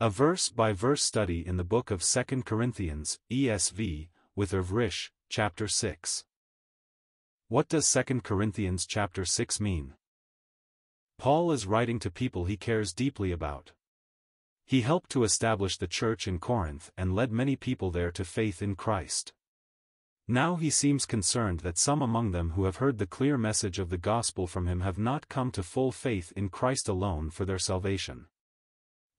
A verse-by-verse -verse study in the book of 2 Corinthians, ESV, with Irv chapter 6. What does 2 Corinthians chapter 6 mean? Paul is writing to people he cares deeply about. He helped to establish the church in Corinth and led many people there to faith in Christ. Now he seems concerned that some among them who have heard the clear message of the gospel from him have not come to full faith in Christ alone for their salvation.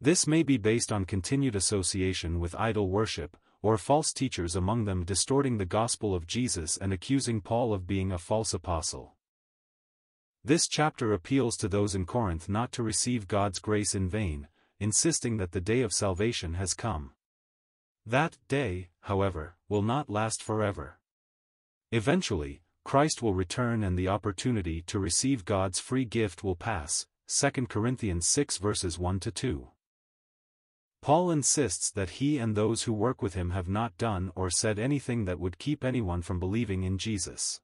This may be based on continued association with idol worship, or false teachers among them distorting the gospel of Jesus and accusing Paul of being a false apostle. This chapter appeals to those in Corinth not to receive God's grace in vain, insisting that the day of salvation has come. That day, however, will not last forever. Eventually, Christ will return and the opportunity to receive God's free gift will pass, 2 Corinthians 6 verses 1 to 2. Paul insists that he and those who work with him have not done or said anything that would keep anyone from believing in Jesus.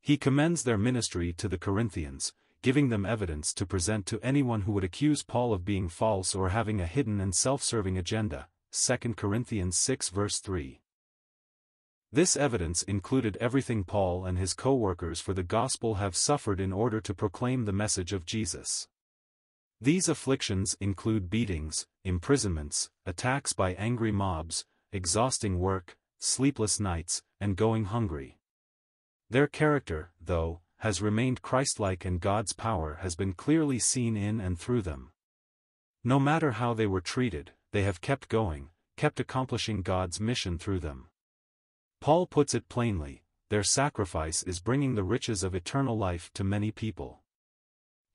He commends their ministry to the Corinthians, giving them evidence to present to anyone who would accuse Paul of being false or having a hidden and self-serving agenda, 2 Corinthians 6 verse 3. This evidence included everything Paul and his co-workers for the gospel have suffered in order to proclaim the message of Jesus. These afflictions include beatings, imprisonments, attacks by angry mobs, exhausting work, sleepless nights, and going hungry. Their character, though, has remained Christlike and God's power has been clearly seen in and through them. No matter how they were treated, they have kept going, kept accomplishing God's mission through them. Paul puts it plainly, their sacrifice is bringing the riches of eternal life to many people.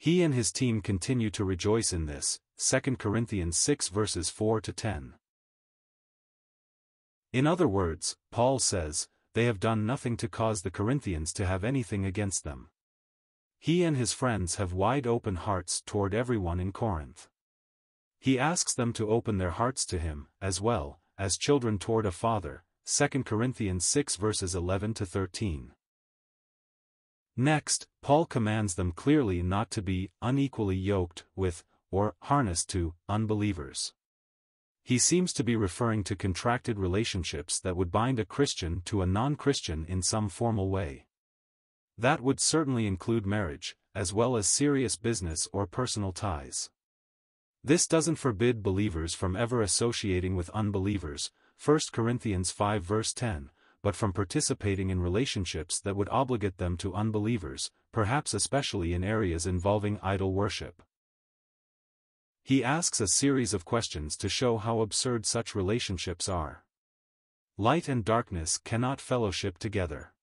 He and his team continue to rejoice in this, 2 Corinthians 6 verses 4 to 10. In other words, Paul says, they have done nothing to cause the Corinthians to have anything against them. He and his friends have wide open hearts toward everyone in Corinth. He asks them to open their hearts to him, as well, as children toward a father, 2 Corinthians 6 verses 11 to 13. Next, Paul commands them clearly not to be unequally yoked with, or harnessed to, unbelievers. He seems to be referring to contracted relationships that would bind a Christian to a non-Christian in some formal way. That would certainly include marriage, as well as serious business or personal ties. This doesn't forbid believers from ever associating with unbelievers, 1 Corinthians 5 verse 10 but from participating in relationships that would obligate them to unbelievers, perhaps especially in areas involving idol worship. He asks a series of questions to show how absurd such relationships are. Light and darkness cannot fellowship together.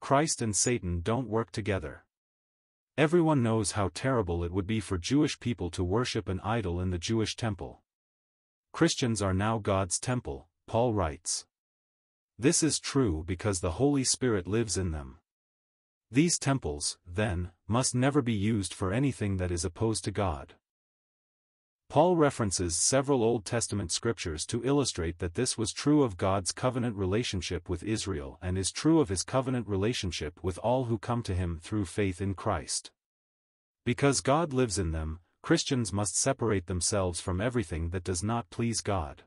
Christ and Satan don't work together. Everyone knows how terrible it would be for Jewish people to worship an idol in the Jewish temple. Christians are now God's temple, Paul writes. This is true because the Holy Spirit lives in them. These temples, then, must never be used for anything that is opposed to God. Paul references several Old Testament scriptures to illustrate that this was true of God's covenant relationship with Israel and is true of his covenant relationship with all who come to him through faith in Christ. Because God lives in them, Christians must separate themselves from everything that does not please God.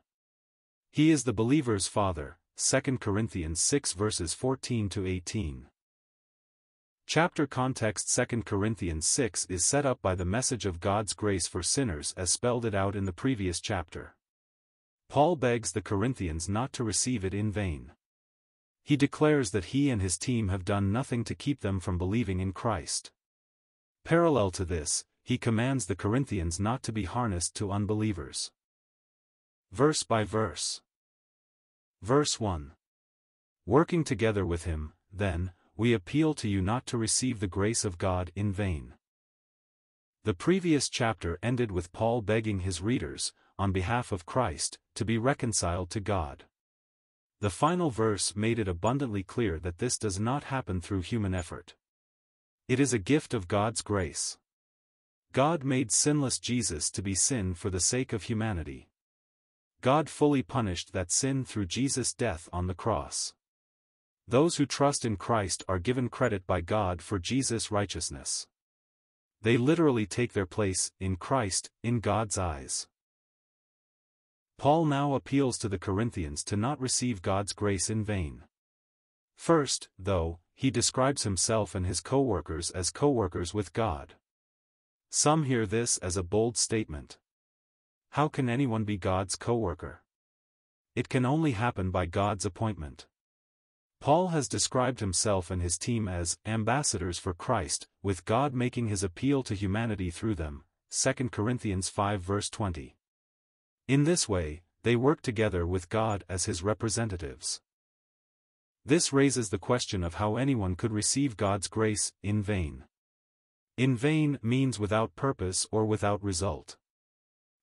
He is the believer's Father, 2 Corinthians 6 verses 14 to 18. Chapter context 2 Corinthians 6 is set up by the message of God's grace for sinners as spelled it out in the previous chapter. Paul begs the Corinthians not to receive it in vain. He declares that he and his team have done nothing to keep them from believing in Christ. Parallel to this, he commands the Corinthians not to be harnessed to unbelievers. Verse by verse. Verse 1. Working together with him, then, we appeal to you not to receive the grace of God in vain. The previous chapter ended with Paul begging his readers, on behalf of Christ, to be reconciled to God. The final verse made it abundantly clear that this does not happen through human effort. It is a gift of God's grace. God made sinless Jesus to be sin for the sake of humanity, God fully punished that sin through Jesus' death on the cross. Those who trust in Christ are given credit by God for Jesus' righteousness. They literally take their place, in Christ, in God's eyes. Paul now appeals to the Corinthians to not receive God's grace in vain. First, though, he describes himself and his co-workers as co-workers with God. Some hear this as a bold statement. How can anyone be God's co-worker? It can only happen by God's appointment. Paul has described himself and his team as ambassadors for Christ, with God making his appeal to humanity through them, 2 Corinthians 5 verse 20. In this way, they work together with God as his representatives. This raises the question of how anyone could receive God's grace in vain. In vain means without purpose or without result.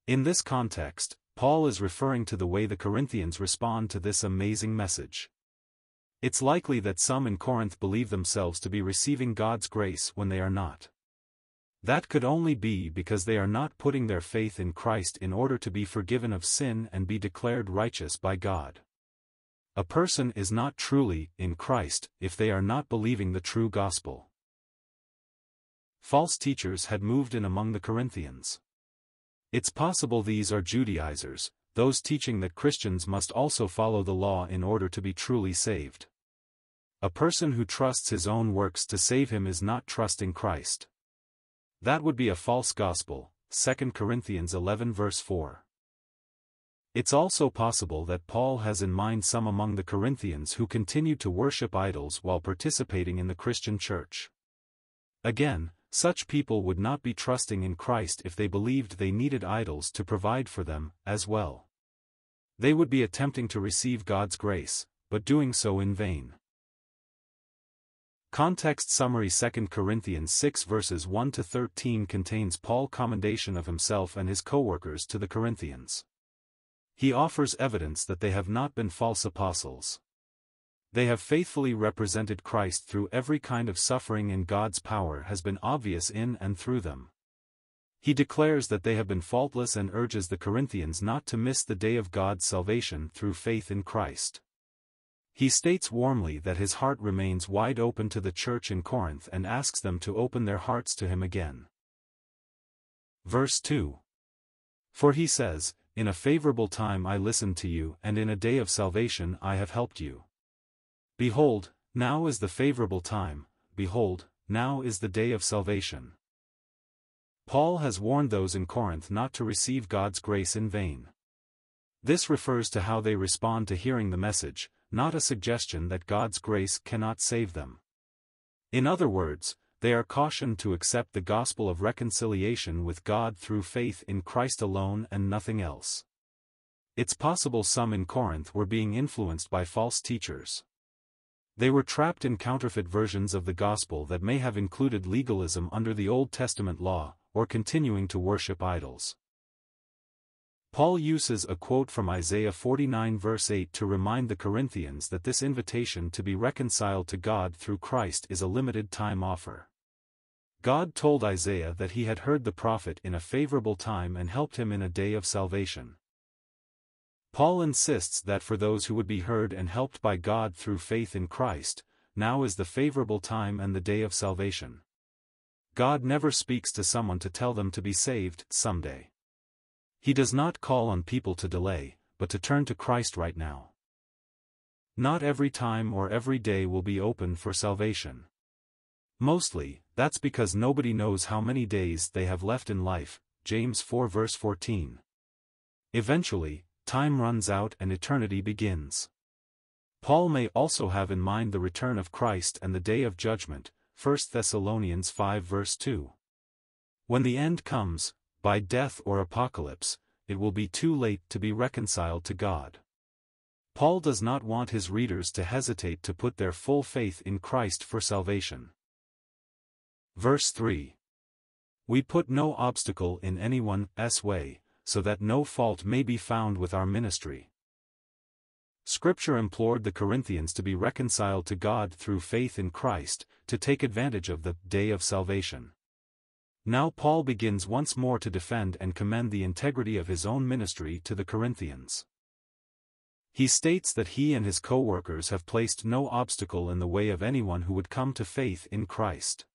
In this context, Paul is referring to the way the Corinthians respond to this amazing message. It's likely that some in Corinth believe themselves to be receiving God's grace when they are not. That could only be because they are not putting their faith in Christ in order to be forgiven of sin and be declared righteous by God. A person is not truly in Christ if they are not believing the true gospel. False teachers had moved in among the Corinthians. It's possible these are Judaizers, those teaching that Christians must also follow the law in order to be truly saved. A person who trusts his own works to save him is not trusting Christ. That would be a false gospel, 2 Corinthians 11 verse 4. It's also possible that Paul has in mind some among the Corinthians who continued to worship idols while participating in the Christian church. Again, such people would not be trusting in Christ if they believed they needed idols to provide for them, as well. They would be attempting to receive God's grace, but doing so in vain. Context summary 2 Corinthians 6 verses 1 to 13 contains Paul's commendation of himself and his co-workers to the Corinthians. He offers evidence that they have not been false apostles. They have faithfully represented Christ through every kind of suffering and God's power has been obvious in and through them. He declares that they have been faultless and urges the Corinthians not to miss the day of God's salvation through faith in Christ. He states warmly that his heart remains wide open to the church in Corinth and asks them to open their hearts to him again. Verse 2 For he says, In a favorable time I listened to you and in a day of salvation I have helped you. Behold, now is the favorable time, behold, now is the day of salvation. Paul has warned those in Corinth not to receive God's grace in vain. This refers to how they respond to hearing the message, not a suggestion that God's grace cannot save them. In other words, they are cautioned to accept the gospel of reconciliation with God through faith in Christ alone and nothing else. It's possible some in Corinth were being influenced by false teachers. They were trapped in counterfeit versions of the gospel that may have included legalism under the Old Testament law, or continuing to worship idols. Paul uses a quote from Isaiah 49 verse 8 to remind the Corinthians that this invitation to be reconciled to God through Christ is a limited time offer. God told Isaiah that he had heard the prophet in a favorable time and helped him in a day of salvation. Paul insists that for those who would be heard and helped by God through faith in Christ, now is the favorable time and the day of salvation. God never speaks to someone to tell them to be saved someday. He does not call on people to delay, but to turn to Christ right now. Not every time or every day will be open for salvation. Mostly, that's because nobody knows how many days they have left in life, James 4 verse 14. Eventually, time runs out and eternity begins. Paul may also have in mind the return of Christ and the day of judgment, 1 Thessalonians 5 verse 2. When the end comes, by death or apocalypse, it will be too late to be reconciled to God. Paul does not want his readers to hesitate to put their full faith in Christ for salvation. Verse 3 We put no obstacle in anyone's way, so that no fault may be found with our ministry. Scripture implored the Corinthians to be reconciled to God through faith in Christ, to take advantage of the day of salvation. Now Paul begins once more to defend and commend the integrity of his own ministry to the Corinthians. He states that he and his co workers have placed no obstacle in the way of anyone who would come to faith in Christ.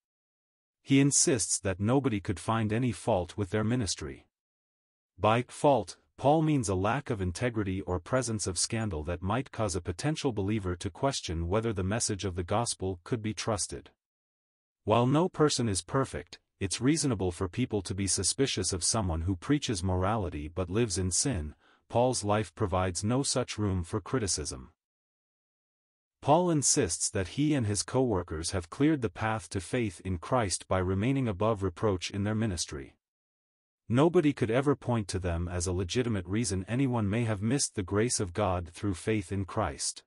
He insists that nobody could find any fault with their ministry. By fault, Paul means a lack of integrity or presence of scandal that might cause a potential believer to question whether the message of the gospel could be trusted. While no person is perfect, it's reasonable for people to be suspicious of someone who preaches morality but lives in sin, Paul's life provides no such room for criticism. Paul insists that he and his co-workers have cleared the path to faith in Christ by remaining above reproach in their ministry. Nobody could ever point to them as a legitimate reason anyone may have missed the grace of God through faith in Christ.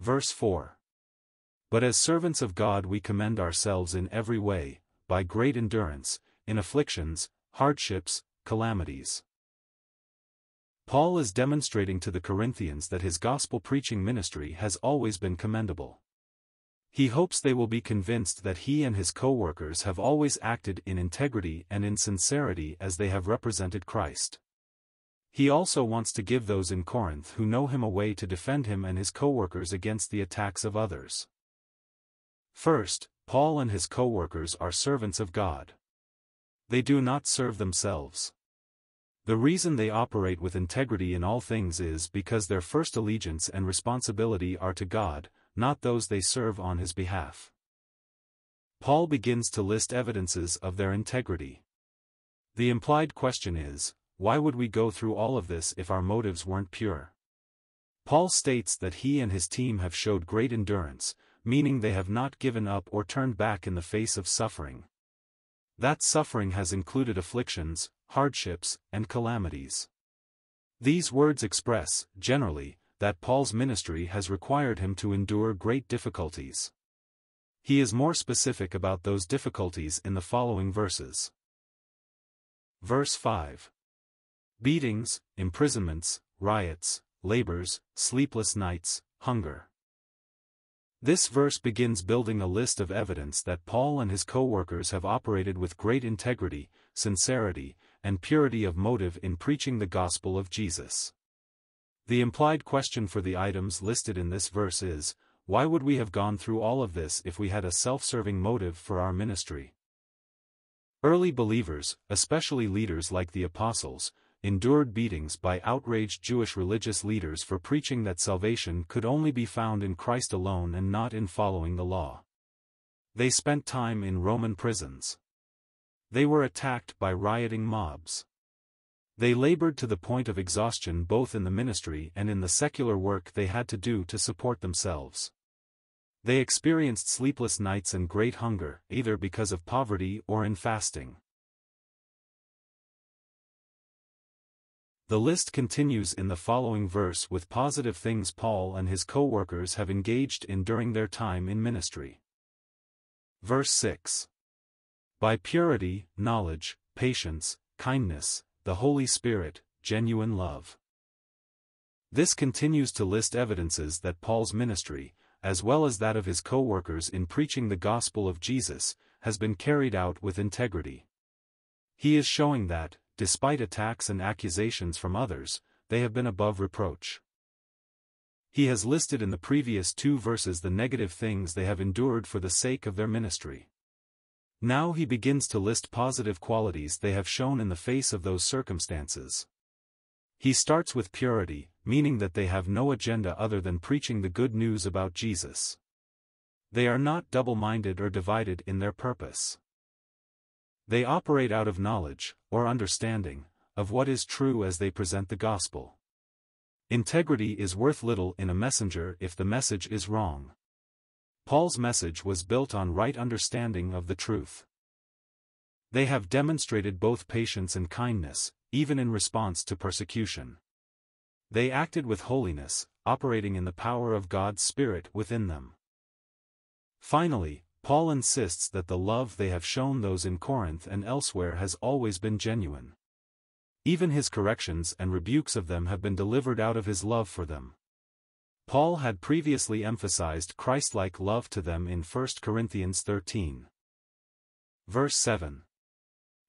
Verse 4. But as servants of God we commend ourselves in every way, by great endurance, in afflictions, hardships, calamities. Paul is demonstrating to the Corinthians that his gospel preaching ministry has always been commendable. He hopes they will be convinced that he and his co-workers have always acted in integrity and in sincerity as they have represented Christ. He also wants to give those in Corinth who know him a way to defend him and his co-workers against the attacks of others. First, Paul and his co-workers are servants of God. They do not serve themselves. The reason they operate with integrity in all things is because their first allegiance and responsibility are to God, not those they serve on his behalf. Paul begins to list evidences of their integrity. The implied question is, why would we go through all of this if our motives weren't pure? Paul states that he and his team have showed great endurance, meaning they have not given up or turned back in the face of suffering. That suffering has included afflictions, hardships, and calamities. These words express, generally, that Paul's ministry has required him to endure great difficulties. He is more specific about those difficulties in the following verses. Verse 5 Beatings, imprisonments, riots, labors, sleepless nights, hunger. This verse begins building a list of evidence that Paul and his co-workers have operated with great integrity, sincerity, and purity of motive in preaching the gospel of Jesus. The implied question for the items listed in this verse is, why would we have gone through all of this if we had a self-serving motive for our ministry? Early believers, especially leaders like the apostles, endured beatings by outraged Jewish religious leaders for preaching that salvation could only be found in Christ alone and not in following the law. They spent time in Roman prisons. They were attacked by rioting mobs. They labored to the point of exhaustion both in the ministry and in the secular work they had to do to support themselves. They experienced sleepless nights and great hunger, either because of poverty or in fasting. The list continues in the following verse with positive things Paul and his co-workers have engaged in during their time in ministry. Verse 6. By purity, knowledge, patience, kindness, the Holy Spirit, genuine love. This continues to list evidences that Paul's ministry, as well as that of his co-workers in preaching the gospel of Jesus, has been carried out with integrity. He is showing that, despite attacks and accusations from others, they have been above reproach. He has listed in the previous two verses the negative things they have endured for the sake of their ministry. Now he begins to list positive qualities they have shown in the face of those circumstances. He starts with purity, meaning that they have no agenda other than preaching the good news about Jesus. They are not double-minded or divided in their purpose. They operate out of knowledge, or understanding, of what is true as they present the gospel. Integrity is worth little in a messenger if the message is wrong. Paul's message was built on right understanding of the truth. They have demonstrated both patience and kindness, even in response to persecution. They acted with holiness, operating in the power of God's Spirit within them. Finally, Paul insists that the love they have shown those in Corinth and elsewhere has always been genuine. Even his corrections and rebukes of them have been delivered out of his love for them. Paul had previously emphasized Christlike love to them in 1 Corinthians 13. Verse 7.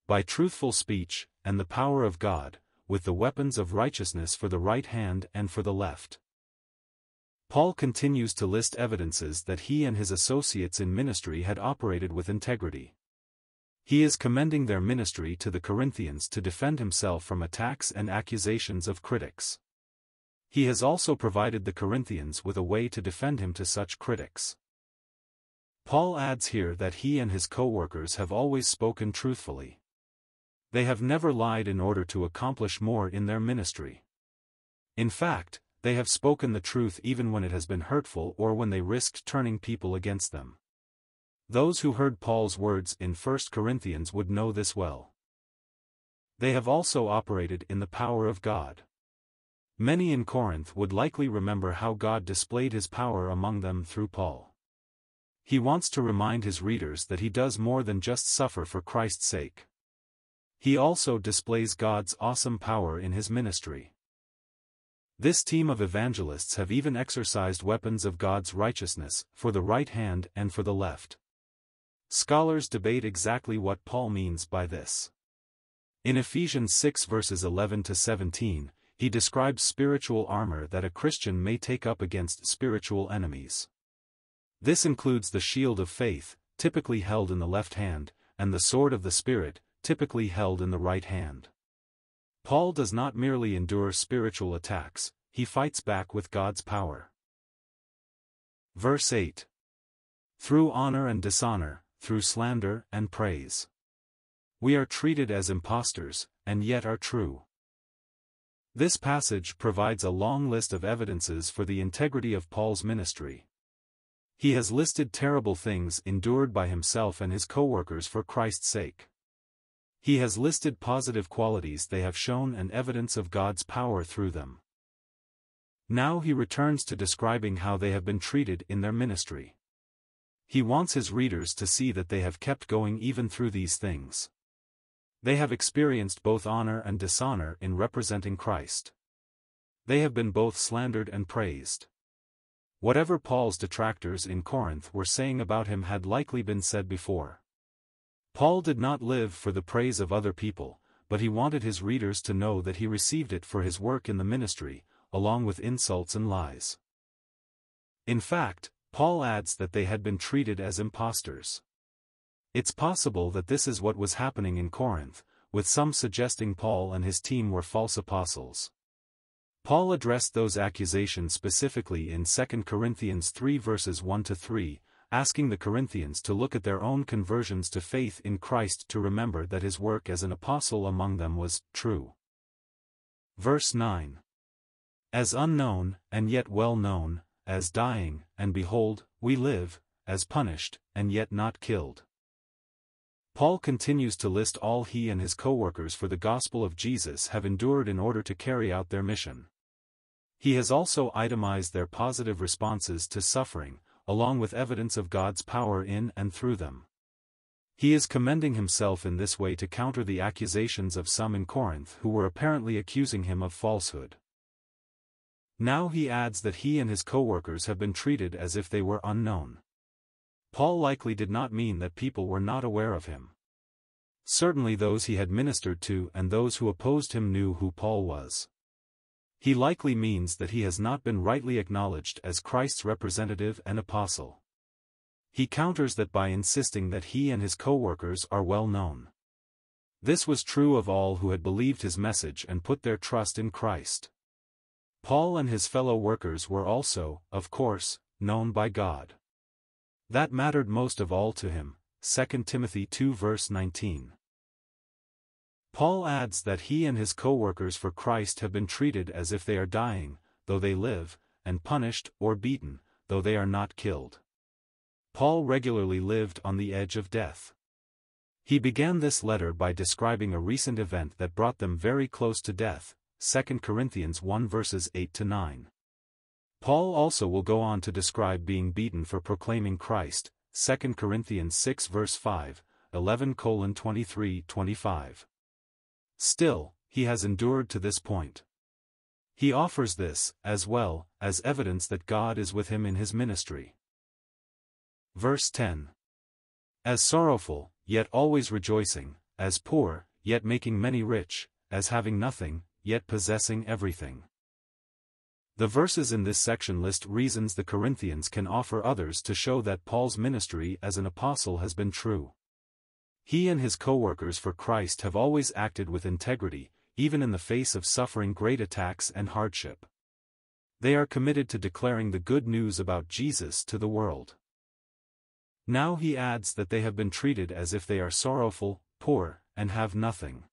By truthful speech, and the power of God, with the weapons of righteousness for the right hand and for the left. Paul continues to list evidences that he and his associates in ministry had operated with integrity. He is commending their ministry to the Corinthians to defend himself from attacks and accusations of critics. He has also provided the Corinthians with a way to defend him to such critics. Paul adds here that he and his co-workers have always spoken truthfully. They have never lied in order to accomplish more in their ministry. In fact, they have spoken the truth even when it has been hurtful or when they risked turning people against them. Those who heard Paul's words in 1 Corinthians would know this well. They have also operated in the power of God. Many in Corinth would likely remember how God displayed his power among them through Paul. He wants to remind his readers that he does more than just suffer for Christ's sake. He also displays God's awesome power in his ministry. This team of evangelists have even exercised weapons of God's righteousness, for the right hand and for the left. Scholars debate exactly what Paul means by this. In Ephesians 6 verses 11 to 17, he describes spiritual armor that a Christian may take up against spiritual enemies. This includes the shield of faith, typically held in the left hand, and the sword of the Spirit, typically held in the right hand. Paul does not merely endure spiritual attacks, he fights back with God's power. Verse 8 Through honor and dishonor, through slander and praise. We are treated as impostors, and yet are true. This passage provides a long list of evidences for the integrity of Paul's ministry. He has listed terrible things endured by himself and his co-workers for Christ's sake. He has listed positive qualities they have shown and evidence of God's power through them. Now he returns to describing how they have been treated in their ministry. He wants his readers to see that they have kept going even through these things. They have experienced both honor and dishonor in representing Christ. They have been both slandered and praised. Whatever Paul's detractors in Corinth were saying about him had likely been said before. Paul did not live for the praise of other people, but he wanted his readers to know that he received it for his work in the ministry, along with insults and lies. In fact, Paul adds that they had been treated as impostors. It's possible that this is what was happening in Corinth, with some suggesting Paul and his team were false apostles. Paul addressed those accusations specifically in 2 Corinthians 3 verses 1 to 3, asking the Corinthians to look at their own conversions to faith in Christ to remember that his work as an apostle among them was true. Verse 9. As unknown, and yet well known, as dying, and behold, we live, as punished, and yet not killed. Paul continues to list all he and his co-workers for the gospel of Jesus have endured in order to carry out their mission. He has also itemized their positive responses to suffering, along with evidence of God's power in and through them. He is commending himself in this way to counter the accusations of some in Corinth who were apparently accusing him of falsehood. Now he adds that he and his co-workers have been treated as if they were unknown. Paul likely did not mean that people were not aware of him. Certainly those he had ministered to and those who opposed him knew who Paul was. He likely means that he has not been rightly acknowledged as Christ's representative and apostle. He counters that by insisting that he and his co-workers are well known. This was true of all who had believed his message and put their trust in Christ. Paul and his fellow workers were also, of course, known by God. That mattered most of all to him, 2 Timothy 2 verse 19. Paul adds that he and his co-workers for Christ have been treated as if they are dying, though they live, and punished or beaten, though they are not killed. Paul regularly lived on the edge of death. He began this letter by describing a recent event that brought them very close to death, 2 Corinthians 1 verses 8 to 9. Paul also will go on to describe being beaten for proclaiming Christ, 2 Corinthians 6 verse 5, 11 23 25. Still, he has endured to this point. He offers this, as well, as evidence that God is with him in his ministry. Verse 10. As sorrowful, yet always rejoicing, as poor, yet making many rich, as having nothing, yet possessing everything. The verses in this section list reasons the Corinthians can offer others to show that Paul's ministry as an apostle has been true. He and his co-workers for Christ have always acted with integrity, even in the face of suffering great attacks and hardship. They are committed to declaring the good news about Jesus to the world. Now he adds that they have been treated as if they are sorrowful, poor, and have nothing.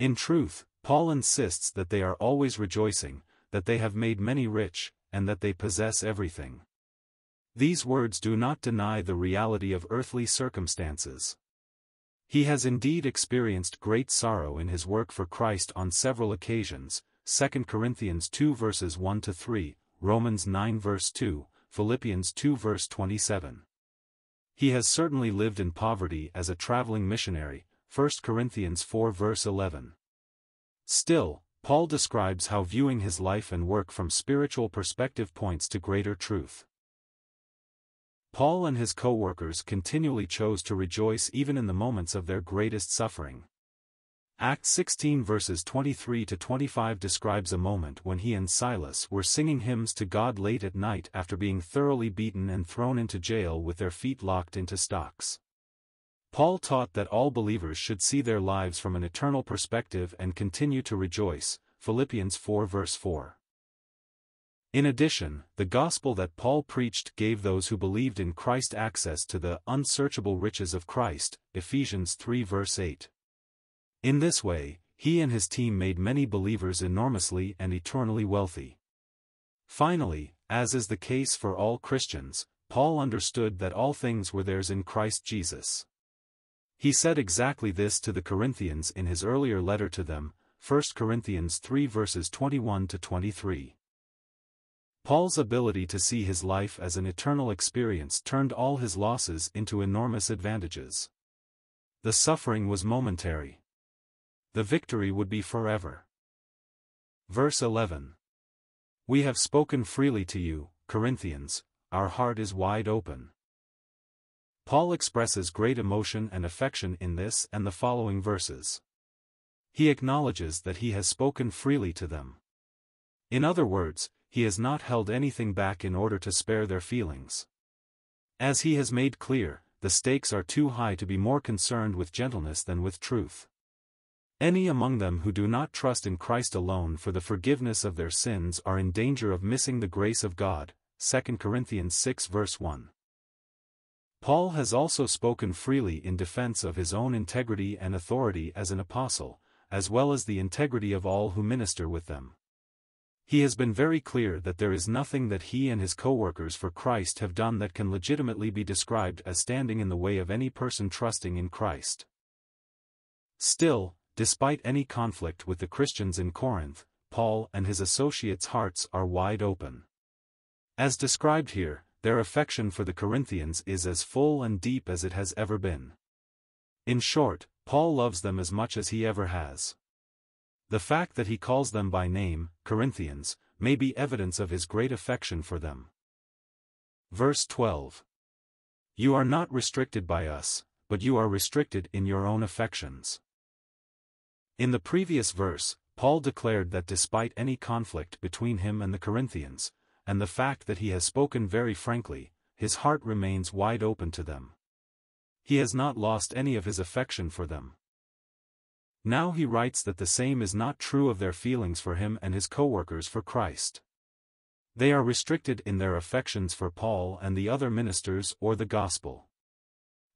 In truth, Paul insists that they are always rejoicing, that they have made many rich, and that they possess everything. These words do not deny the reality of earthly circumstances. He has indeed experienced great sorrow in his work for Christ on several occasions, 2 Corinthians 2 verses 1 to 3, Romans 9 verse 2, Philippians 2 verse 27. He has certainly lived in poverty as a traveling missionary, 1 Corinthians 4 verse 11. Still, Paul describes how viewing his life and work from spiritual perspective points to greater truth. Paul and his co workers continually chose to rejoice even in the moments of their greatest suffering. Acts 16 verses 23 to 25 describes a moment when he and Silas were singing hymns to God late at night after being thoroughly beaten and thrown into jail with their feet locked into stocks. Paul taught that all believers should see their lives from an eternal perspective and continue to rejoice, Philippians 4 verse 4. In addition, the gospel that Paul preached gave those who believed in Christ access to the unsearchable riches of Christ, Ephesians 3 verse 8. In this way, he and his team made many believers enormously and eternally wealthy. Finally, as is the case for all Christians, Paul understood that all things were theirs in Christ Jesus. He said exactly this to the Corinthians in his earlier letter to them, 1 Corinthians 3 verses 21 to 23. Paul's ability to see his life as an eternal experience turned all his losses into enormous advantages. The suffering was momentary. The victory would be forever. Verse 11. We have spoken freely to you, Corinthians, our heart is wide open. Paul expresses great emotion and affection in this and the following verses. He acknowledges that he has spoken freely to them. In other words, he has not held anything back in order to spare their feelings. As he has made clear, the stakes are too high to be more concerned with gentleness than with truth. Any among them who do not trust in Christ alone for the forgiveness of their sins are in danger of missing the grace of God, 2 Corinthians 6 verse 1. Paul has also spoken freely in defense of his own integrity and authority as an apostle, as well as the integrity of all who minister with them. He has been very clear that there is nothing that he and his co-workers for Christ have done that can legitimately be described as standing in the way of any person trusting in Christ. Still, despite any conflict with the Christians in Corinth, Paul and his associates' hearts are wide open. As described here, their affection for the Corinthians is as full and deep as it has ever been. In short, Paul loves them as much as he ever has. The fact that he calls them by name, Corinthians, may be evidence of his great affection for them. Verse 12 You are not restricted by us, but you are restricted in your own affections. In the previous verse, Paul declared that despite any conflict between him and the Corinthians, and the fact that he has spoken very frankly, his heart remains wide open to them. He has not lost any of his affection for them. Now he writes that the same is not true of their feelings for him and his co-workers for Christ. They are restricted in their affections for Paul and the other ministers or the gospel.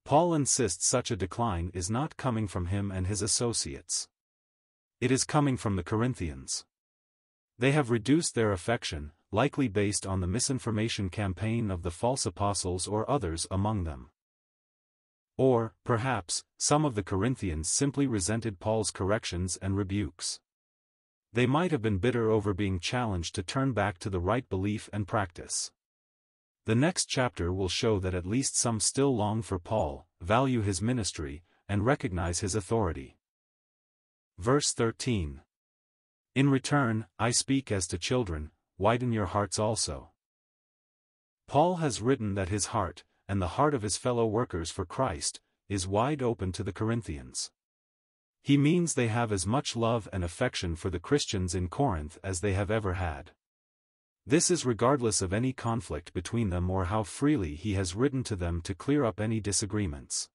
Paul insists such a decline is not coming from him and his associates. It is coming from the Corinthians. They have reduced their affection, likely based on the misinformation campaign of the false apostles or others among them. Or, perhaps, some of the Corinthians simply resented Paul's corrections and rebukes. They might have been bitter over being challenged to turn back to the right belief and practice. The next chapter will show that at least some still long for Paul, value his ministry, and recognize his authority. Verse 13 In return, I speak as to children, widen your hearts also. Paul has written that his heart, and the heart of his fellow workers for Christ, is wide open to the Corinthians. He means they have as much love and affection for the Christians in Corinth as they have ever had. This is regardless of any conflict between them or how freely he has written to them to clear up any disagreements.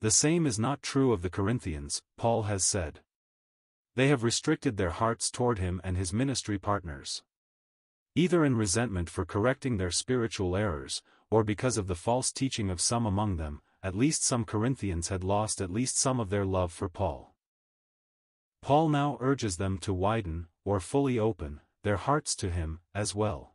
The same is not true of the Corinthians, Paul has said they have restricted their hearts toward him and his ministry partners. Either in resentment for correcting their spiritual errors, or because of the false teaching of some among them, at least some Corinthians had lost at least some of their love for Paul. Paul now urges them to widen, or fully open, their hearts to him, as well.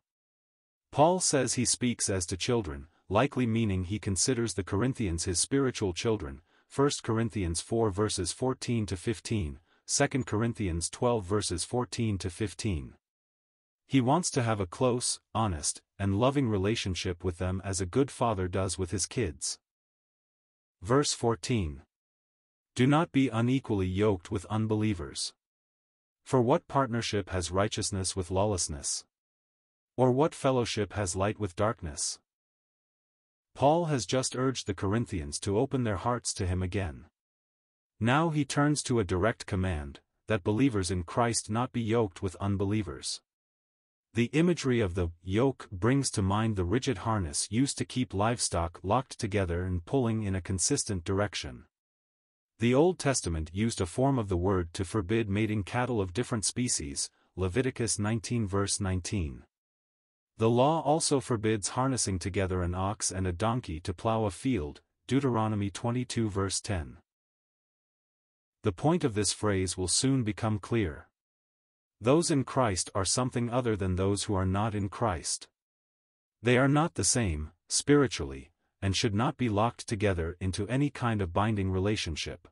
Paul says he speaks as to children, likely meaning he considers the Corinthians his spiritual children, 1 Corinthians 4 verses 14 to 15, 2 Corinthians 12 verses 14 to 15. He wants to have a close, honest, and loving relationship with them as a good father does with his kids. Verse 14. Do not be unequally yoked with unbelievers. For what partnership has righteousness with lawlessness? Or what fellowship has light with darkness? Paul has just urged the Corinthians to open their hearts to him again. Now he turns to a direct command, that believers in Christ not be yoked with unbelievers. The imagery of the yoke brings to mind the rigid harness used to keep livestock locked together and pulling in a consistent direction. The Old Testament used a form of the word to forbid mating cattle of different species, Leviticus 19 verse 19. The law also forbids harnessing together an ox and a donkey to plow a field, Deuteronomy 22 verse 10. The point of this phrase will soon become clear. Those in Christ are something other than those who are not in Christ. They are not the same, spiritually, and should not be locked together into any kind of binding relationship.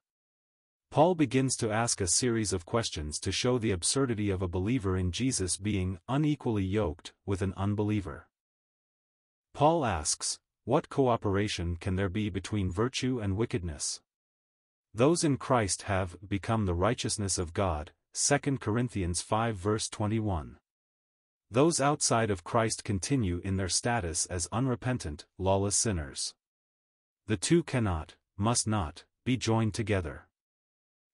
Paul begins to ask a series of questions to show the absurdity of a believer in Jesus being unequally yoked with an unbeliever. Paul asks, What cooperation can there be between virtue and wickedness? Those in Christ have become the righteousness of God, 2 Corinthians 5 verse 21. Those outside of Christ continue in their status as unrepentant, lawless sinners. The two cannot, must not, be joined together.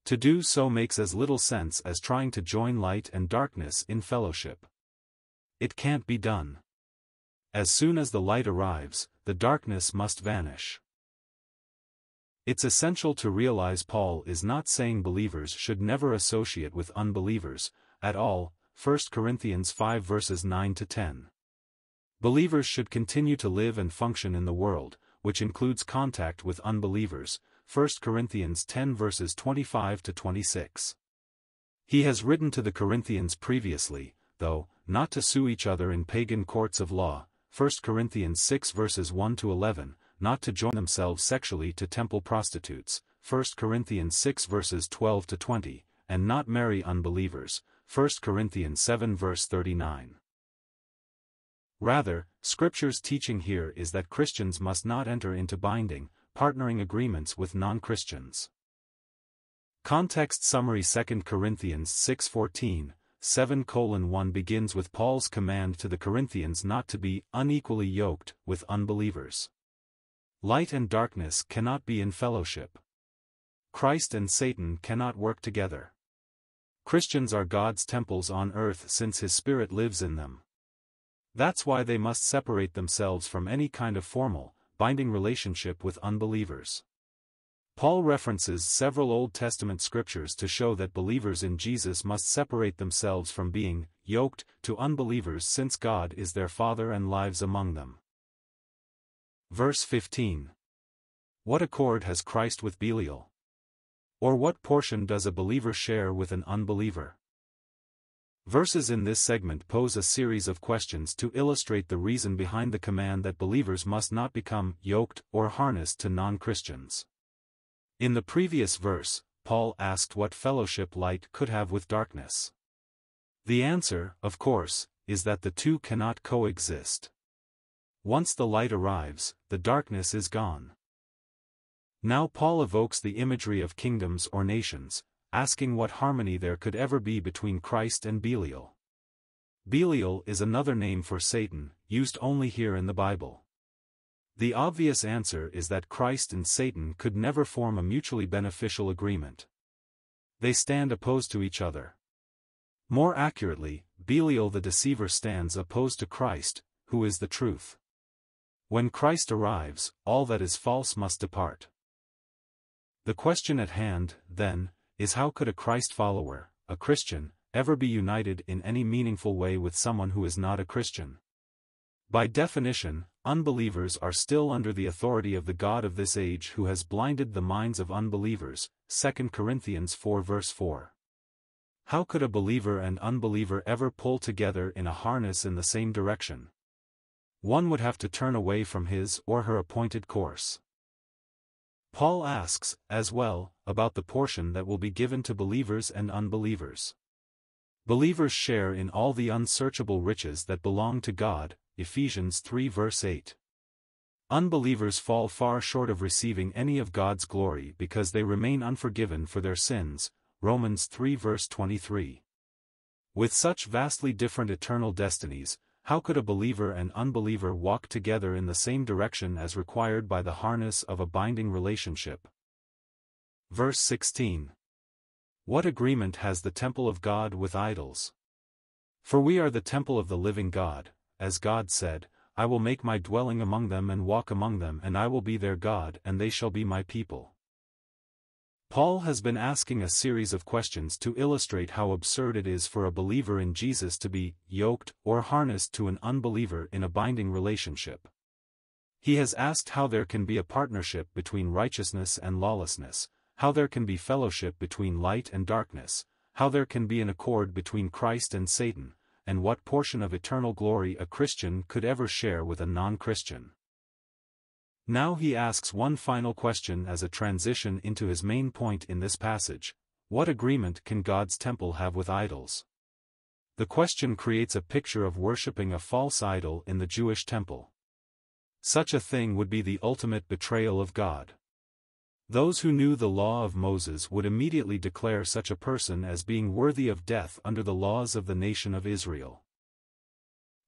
To do so makes as little sense as trying to join light and darkness in fellowship. It can't be done. As soon as the light arrives, the darkness must vanish. It's essential to realize Paul is not saying believers should never associate with unbelievers, at all, 1 Corinthians 5 verses 9 to 10. Believers should continue to live and function in the world, which includes contact with unbelievers, 1 Corinthians 10 verses 25 to 26. He has written to the Corinthians previously, though, not to sue each other in pagan courts of law, 1 Corinthians 6 verses 1 to 11, not to join themselves sexually to temple prostitutes, 1 Corinthians 6 verses 12 to 20, and not marry unbelievers, 1 Corinthians 7 verse 39. Rather, Scripture's teaching here is that Christians must not enter into binding, partnering agreements with non-Christians. Context summary 2 Corinthians 6:14 7 colon 1 begins with Paul's command to the Corinthians not to be unequally yoked with unbelievers. Light and darkness cannot be in fellowship. Christ and Satan cannot work together. Christians are God's temples on earth since His Spirit lives in them. That's why they must separate themselves from any kind of formal, binding relationship with unbelievers. Paul references several Old Testament scriptures to show that believers in Jesus must separate themselves from being yoked to unbelievers since God is their Father and lives among them. Verse 15. What accord has Christ with Belial? Or what portion does a believer share with an unbeliever? Verses in this segment pose a series of questions to illustrate the reason behind the command that believers must not become yoked or harnessed to non Christians. In the previous verse, Paul asked what fellowship light could have with darkness. The answer, of course, is that the two cannot coexist. Once the light arrives, the darkness is gone. Now Paul evokes the imagery of kingdoms or nations, asking what harmony there could ever be between Christ and Belial. Belial is another name for Satan, used only here in the Bible. The obvious answer is that Christ and Satan could never form a mutually beneficial agreement. They stand opposed to each other. More accurately, Belial the deceiver stands opposed to Christ, who is the truth. When Christ arrives, all that is false must depart. The question at hand, then, is how could a Christ follower, a Christian, ever be united in any meaningful way with someone who is not a Christian? By definition, unbelievers are still under the authority of the God of this age who has blinded the minds of unbelievers, 2 Corinthians 4 verse 4. How could a believer and unbeliever ever pull together in a harness in the same direction? one would have to turn away from his or her appointed course. Paul asks, as well, about the portion that will be given to believers and unbelievers. Believers share in all the unsearchable riches that belong to God, Ephesians 3 verse 8. Unbelievers fall far short of receiving any of God's glory because they remain unforgiven for their sins, Romans 3 verse 23. With such vastly different eternal destinies, how could a believer and unbeliever walk together in the same direction as required by the harness of a binding relationship? Verse 16. What agreement has the temple of God with idols? For we are the temple of the living God, as God said, I will make my dwelling among them and walk among them and I will be their God and they shall be my people. Paul has been asking a series of questions to illustrate how absurd it is for a believer in Jesus to be yoked or harnessed to an unbeliever in a binding relationship. He has asked how there can be a partnership between righteousness and lawlessness, how there can be fellowship between light and darkness, how there can be an accord between Christ and Satan, and what portion of eternal glory a Christian could ever share with a non-Christian. Now he asks one final question as a transition into his main point in this passage, what agreement can God's temple have with idols? The question creates a picture of worshipping a false idol in the Jewish temple. Such a thing would be the ultimate betrayal of God. Those who knew the law of Moses would immediately declare such a person as being worthy of death under the laws of the nation of Israel.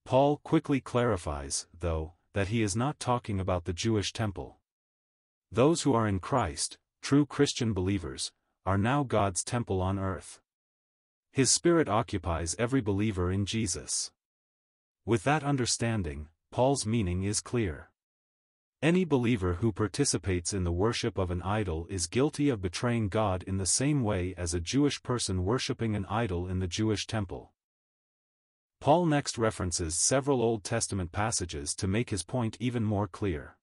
Paul quickly clarifies, though, that he is not talking about the Jewish temple. Those who are in Christ, true Christian believers, are now God's temple on earth. His Spirit occupies every believer in Jesus. With that understanding, Paul's meaning is clear. Any believer who participates in the worship of an idol is guilty of betraying God in the same way as a Jewish person worshipping an idol in the Jewish temple. Paul next references several Old Testament passages to make his point even more clear.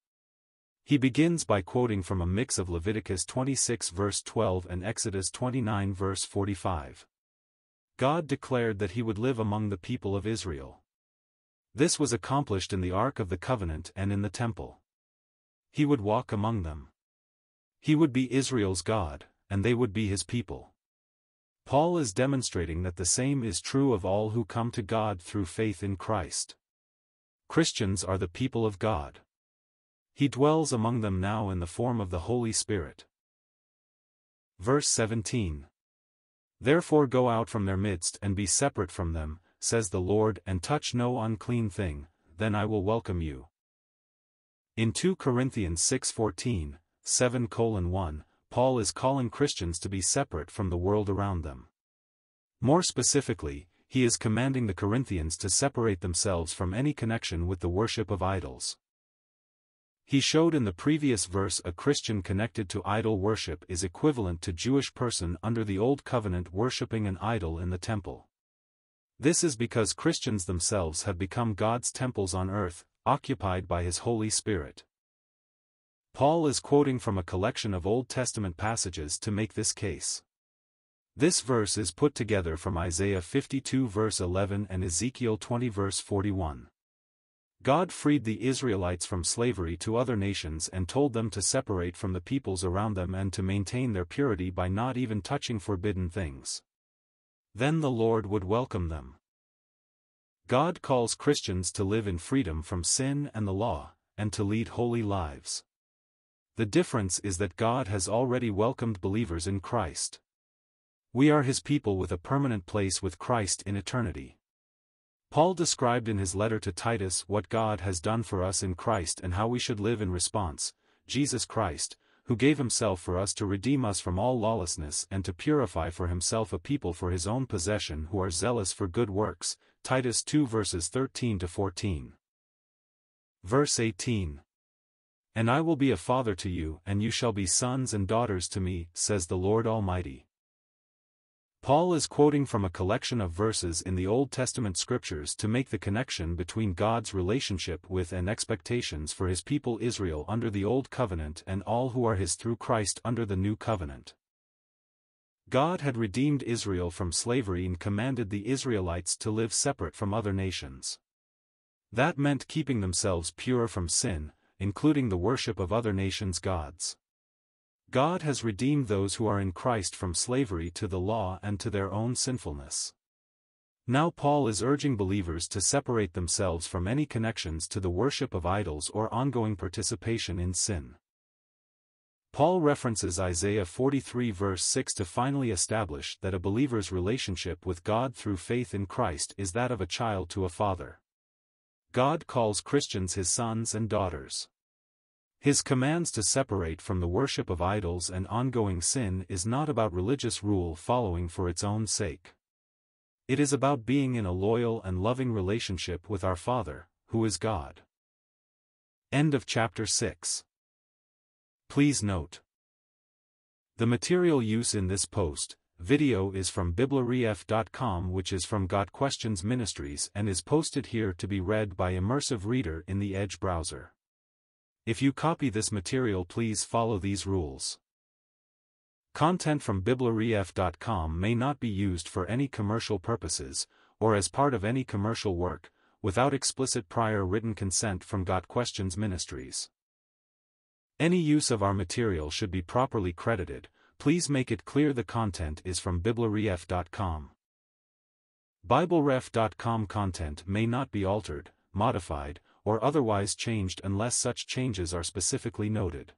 He begins by quoting from a mix of Leviticus 26 verse 12 and Exodus 29 verse 45. God declared that he would live among the people of Israel. This was accomplished in the Ark of the Covenant and in the Temple. He would walk among them. He would be Israel's God, and they would be his people. Paul is demonstrating that the same is true of all who come to God through faith in Christ. Christians are the people of God. He dwells among them now in the form of the Holy Spirit. Verse 17 Therefore go out from their midst and be separate from them, says the Lord, and touch no unclean thing, then I will welcome you. In 2 Corinthians 6:14, 7:1, Paul is calling Christians to be separate from the world around them. More specifically, he is commanding the Corinthians to separate themselves from any connection with the worship of idols. He showed in the previous verse a Christian connected to idol worship is equivalent to Jewish person under the Old Covenant worshipping an idol in the temple. This is because Christians themselves have become God's temples on earth, occupied by His Holy Spirit. Paul is quoting from a collection of Old Testament passages to make this case. This verse is put together from Isaiah 52 verse 11 and Ezekiel 20 verse 41. God freed the Israelites from slavery to other nations and told them to separate from the peoples around them and to maintain their purity by not even touching forbidden things. Then the Lord would welcome them. God calls Christians to live in freedom from sin and the law, and to lead holy lives the difference is that God has already welcomed believers in Christ. We are his people with a permanent place with Christ in eternity. Paul described in his letter to Titus what God has done for us in Christ and how we should live in response, Jesus Christ, who gave himself for us to redeem us from all lawlessness and to purify for himself a people for his own possession who are zealous for good works, Titus 2 verses 13 to 14. Verse 18. And I will be a father to you, and you shall be sons and daughters to me, says the Lord Almighty. Paul is quoting from a collection of verses in the Old Testament scriptures to make the connection between God's relationship with and expectations for his people Israel under the Old Covenant and all who are his through Christ under the New Covenant. God had redeemed Israel from slavery and commanded the Israelites to live separate from other nations. That meant keeping themselves pure from sin, including the worship of other nations' gods. God has redeemed those who are in Christ from slavery to the law and to their own sinfulness. Now Paul is urging believers to separate themselves from any connections to the worship of idols or ongoing participation in sin. Paul references Isaiah 43 verse 6 to finally establish that a believer's relationship with God through faith in Christ is that of a child to a father. God calls Christians his sons and daughters. His commands to separate from the worship of idols and ongoing sin is not about religious rule following for its own sake. It is about being in a loyal and loving relationship with our Father, who is God. End of chapter 6. Please note. The material use in this post, Video is from biblaref.com, which is from GotQuestions Questions Ministries and is posted here to be read by immersive reader in the Edge browser. If you copy this material please follow these rules. Content from biblaref.com may not be used for any commercial purposes, or as part of any commercial work, without explicit prior written consent from GotQuestions Questions Ministries. Any use of our material should be properly credited, please make it clear the content is from bibleref.com. BibleRef.com content may not be altered, modified, or otherwise changed unless such changes are specifically noted.